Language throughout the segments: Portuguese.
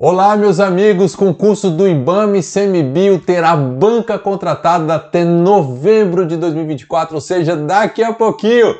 Olá, meus amigos! Concurso do e Semibio terá banca contratada até novembro de 2024, ou seja, daqui a pouquinho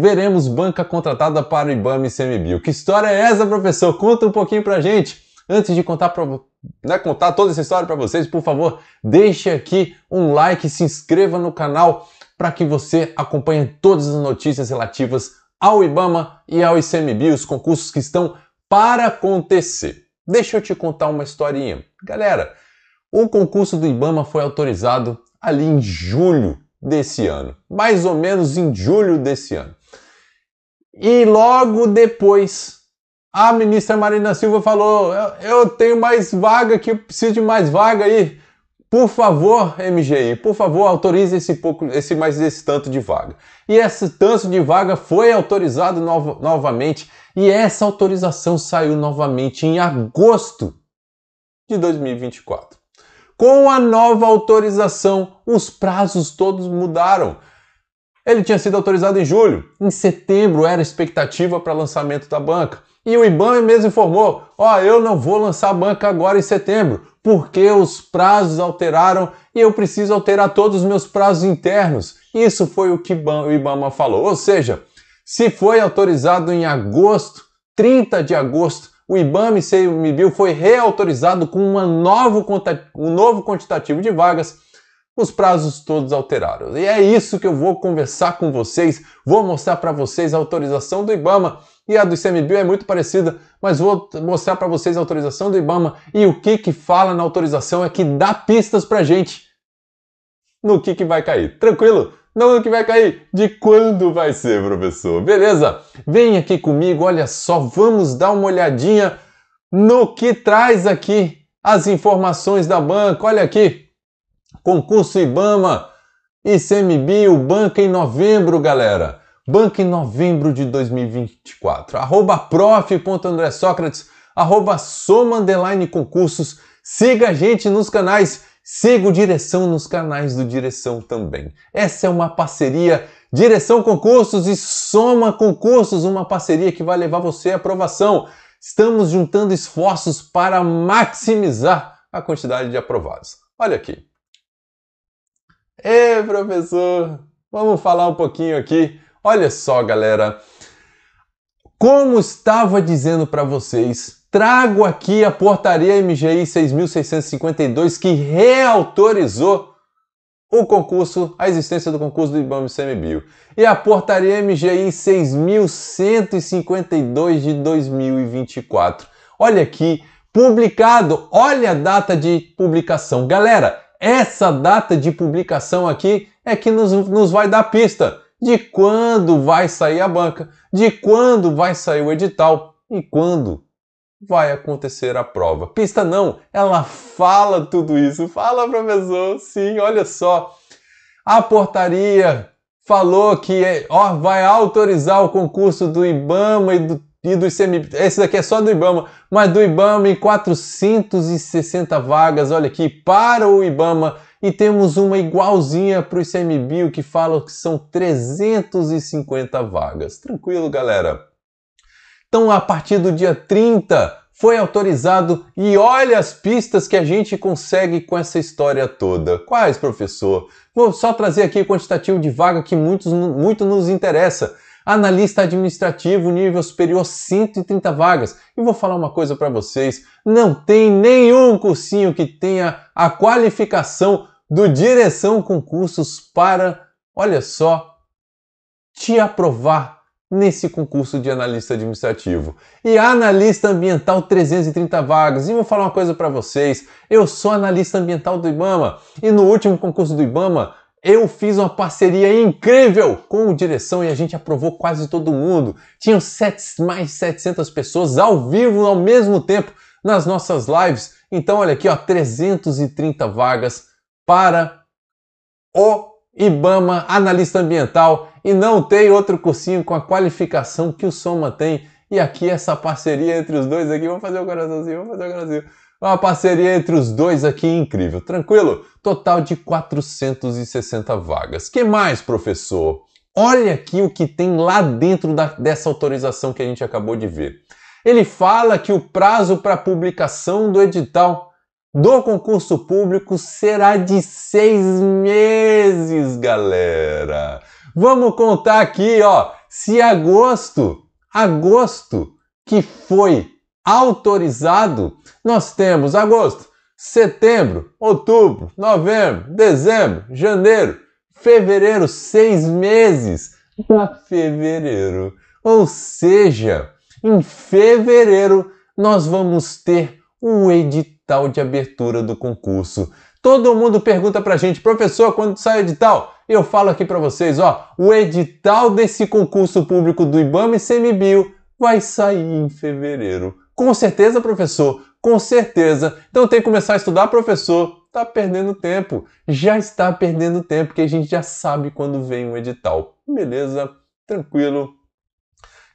veremos banca contratada para o e Semibio. Que história é essa, professor? Conta um pouquinho pra gente. Antes de contar, pra, né, contar toda essa história para vocês, por favor, deixe aqui um like, se inscreva no canal para que você acompanhe todas as notícias relativas ao IBAMA e ao ICMBio, os concursos que estão para acontecer. Deixa eu te contar uma historinha. Galera, o concurso do Ibama foi autorizado ali em julho desse ano, mais ou menos em julho desse ano. E logo depois, a ministra Marina Silva falou: Eu, eu tenho mais vaga aqui, eu preciso de mais vaga aí. Por favor, MGI, por favor, autorize esse pouco, esse mais esse tanto de vaga. E esse tanto de vaga foi autorizado no, novamente e essa autorização saiu novamente em agosto de 2024. Com a nova autorização, os prazos todos mudaram. Ele tinha sido autorizado em julho, em setembro era a expectativa para lançamento da banca. E o IBAMA mesmo informou: ó, oh, eu não vou lançar banca agora em setembro, porque os prazos alteraram e eu preciso alterar todos os meus prazos internos. Isso foi o que o IBAMA falou. Ou seja, se foi autorizado em agosto, 30 de agosto, o IBAMA e o IBIL foi reautorizado com uma novo, um novo quantitativo de vagas os prazos todos alteraram. E é isso que eu vou conversar com vocês, vou mostrar para vocês a autorização do IBAMA e a do ICMBio é muito parecida, mas vou mostrar para vocês a autorização do IBAMA e o que que fala na autorização é que dá pistas pra gente no que que vai cair. Tranquilo? Não no que vai cair, de quando vai ser, professor. Beleza? Vem aqui comigo, olha só, vamos dar uma olhadinha no que traz aqui as informações da banca. Olha aqui, concurso IBAMA, ICMBio, banca em novembro, galera. Banca em novembro de 2024. Arroba prof.andressócrates, arroba soma concursos. Siga a gente nos canais, siga o Direção nos canais do Direção também. Essa é uma parceria Direção Concursos e Soma Concursos, uma parceria que vai levar você à aprovação. Estamos juntando esforços para maximizar a quantidade de aprovados. Olha aqui. Ei professor, vamos falar um pouquinho aqui. Olha só, galera. Como estava dizendo para vocês, trago aqui a portaria MGI 6652 que reautorizou o concurso, a existência do concurso do IBAMA ICMBio. E a portaria MGI 6152 de 2024. Olha aqui, publicado, olha a data de publicação. Galera, essa data de publicação aqui é que nos, nos vai dar pista de quando vai sair a banca, de quando vai sair o edital e quando vai acontecer a prova. Pista não, ela fala tudo isso. Fala, professor. Sim, olha só. A portaria falou que ó, vai autorizar o concurso do IBAMA e do e do ICMB. Esse daqui é só do Ibama, mas do Ibama em 460 vagas, olha aqui, para o Ibama. E temos uma igualzinha para o ICMBio que fala que são 350 vagas. Tranquilo, galera. Então, a partir do dia 30 foi autorizado e olha as pistas que a gente consegue com essa história toda. Quais, professor? Vou só trazer aqui o quantitativo de vaga que muitos, muito nos interessa. Analista administrativo nível superior 130 vagas. E vou falar uma coisa para vocês, não tem nenhum cursinho que tenha a qualificação do direção concursos para, olha só, te aprovar nesse concurso de analista administrativo. E analista ambiental 330 vagas. E vou falar uma coisa para vocês, eu sou analista ambiental do IBAMA e no último concurso do IBAMA eu fiz uma parceria incrível com o Direção e a gente aprovou quase todo mundo. Tinham sete, mais de 700 pessoas ao vivo ao mesmo tempo nas nossas lives. Então, olha aqui, ó, 330 vagas para o IBAMA Analista Ambiental e não tem outro cursinho com a qualificação que o Soma tem. E aqui essa parceria entre os dois aqui, vou fazer o coraçãozinho, vou fazer o coraçãozinho uma parceria entre os dois aqui incrível, tranquilo? Total de 460 vagas. Que mais, professor? Olha aqui o que tem lá dentro da, dessa autorização que a gente acabou de ver. Ele fala que o prazo para publicação do edital do concurso público será de seis meses, galera. Vamos contar aqui, ó. Se agosto, agosto, que foi autorizado. Nós temos agosto, setembro, outubro, novembro, dezembro, janeiro, fevereiro, seis meses para fevereiro. Ou seja, em fevereiro nós vamos ter um edital de abertura do concurso. Todo mundo pergunta pra gente, professor, quando sai o edital? Eu falo aqui para vocês, ó, o edital desse concurso público do IBAMA e CMBio vai sair em fevereiro. Com certeza, professor, com certeza. Então tem que começar a estudar, professor. Tá perdendo tempo. Já está perdendo tempo, porque a gente já sabe quando vem um edital. Beleza? Tranquilo.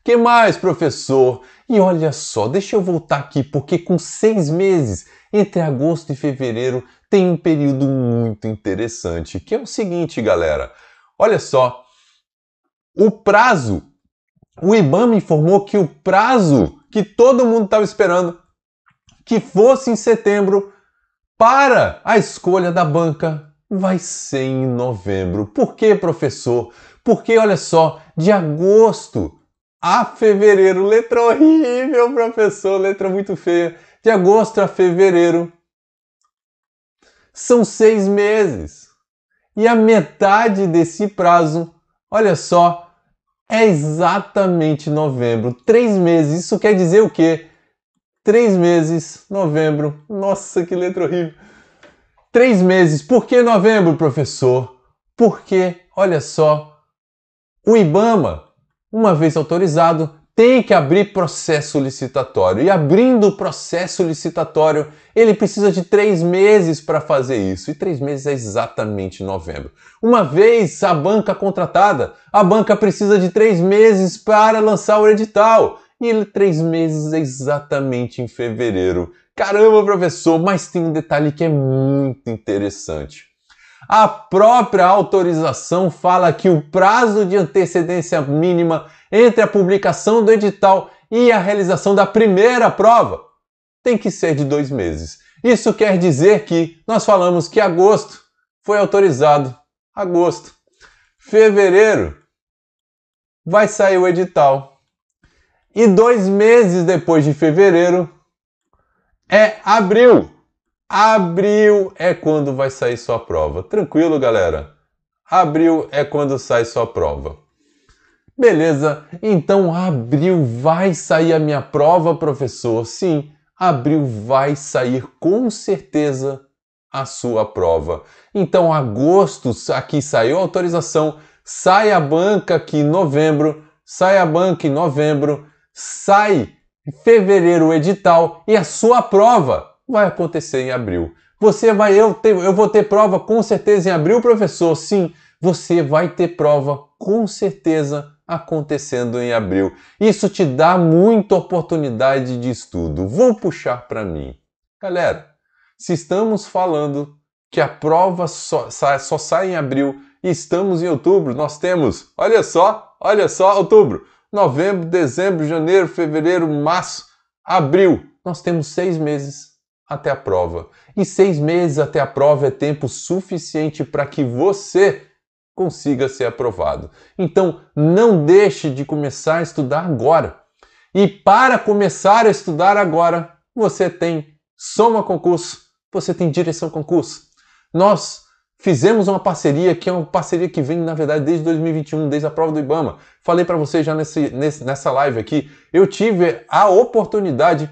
Que mais, professor? E olha só, deixa eu voltar aqui, porque com seis meses, entre agosto e fevereiro, tem um período muito interessante, que é o seguinte, galera. Olha só, o prazo, o IBAMA informou que o prazo que todo mundo estava esperando que fosse em setembro para a escolha da banca vai ser em novembro. Por que, professor? Porque olha só, de agosto a fevereiro, letra horrível, professor, letra muito feia. De agosto a fevereiro são seis meses. E a metade desse prazo, olha só, é exatamente novembro. Três meses. Isso quer dizer o quê? Três meses, novembro. Nossa, que letra horrível. Três meses. Por que novembro, professor? Porque, olha só, o Ibama, uma vez autorizado, tem que abrir processo licitatório. E abrindo o processo licitatório, ele precisa de três meses para fazer isso. E três meses é exatamente novembro. Uma vez a banca contratada, a banca precisa de três meses para lançar o edital. E ele, três meses é exatamente em fevereiro. Caramba, professor, mas tem um detalhe que é muito interessante. A própria autorização fala que o prazo de antecedência mínima entre a publicação do edital e a realização da primeira prova tem que ser de dois meses. Isso quer dizer que nós falamos que agosto foi autorizado. Agosto. Fevereiro vai sair o edital. E dois meses depois de fevereiro é abril. Abril é quando vai sair sua prova. Tranquilo, galera. Abril é quando sai sua prova. Beleza, então abril vai sair a minha prova, professor. Sim, abril vai sair com certeza a sua prova. Então, agosto, aqui saiu a autorização, sai a banca aqui em novembro, sai a banca em novembro, sai fevereiro o edital e a sua prova vai acontecer em abril. Você vai, eu, ter, eu vou ter prova com certeza em abril, professor? Sim, você vai ter prova com certeza acontecendo em abril. Isso te dá muita oportunidade de estudo. Vou puxar para mim. Galera, se estamos falando que a prova só sai, só sai em abril e estamos em outubro, nós temos, olha só, olha só, outubro, novembro, dezembro, janeiro, fevereiro, março, abril. Nós temos seis meses até a prova. E seis meses até a prova é tempo suficiente para que você consiga ser aprovado. Então, não deixe de começar a estudar agora. E para começar a estudar agora, você tem Soma Concurso, você tem Direção Concurso. Nós fizemos uma parceria que é uma parceria que vem, na verdade, desde 2021, desde a prova do Ibama. Falei para você já nesse, nesse, nessa live aqui, eu tive a oportunidade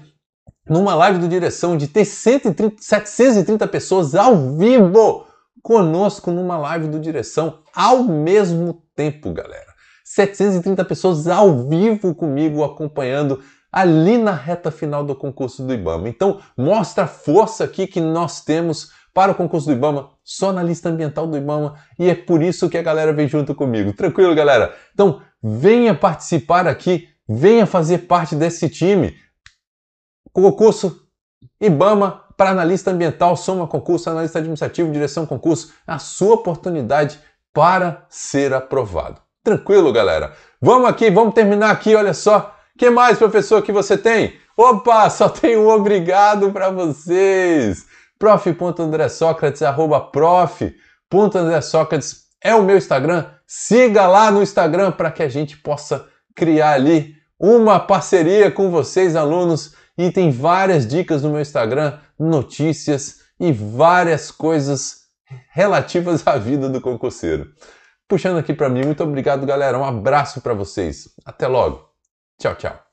numa live do Direção de ter 130, 730 pessoas ao vivo conosco numa live do Direção ao mesmo tempo, galera. 730 pessoas ao vivo comigo acompanhando ali na reta final do concurso do IBAMA. Então, mostra a força aqui que nós temos para o concurso do IBAMA, só na lista ambiental do IBAMA, e é por isso que a galera vem junto comigo. Tranquilo, galera? Então, venha participar aqui, venha fazer parte desse time. Concurso IBAMA para analista ambiental, soma concurso, analista administrativo, direção concurso, a sua oportunidade para ser aprovado. Tranquilo, galera? Vamos aqui, vamos terminar aqui, olha só. que mais, professor, que você tem? Opa, só tenho um obrigado para vocês. prof.andresocrates, arroba prof. é o meu Instagram. Siga lá no Instagram para que a gente possa criar ali uma parceria com vocês, alunos, e tem várias dicas no meu Instagram, notícias e várias coisas relativas à vida do concurseiro. Puxando aqui para mim, muito obrigado, galera. Um abraço para vocês. Até logo. Tchau, tchau.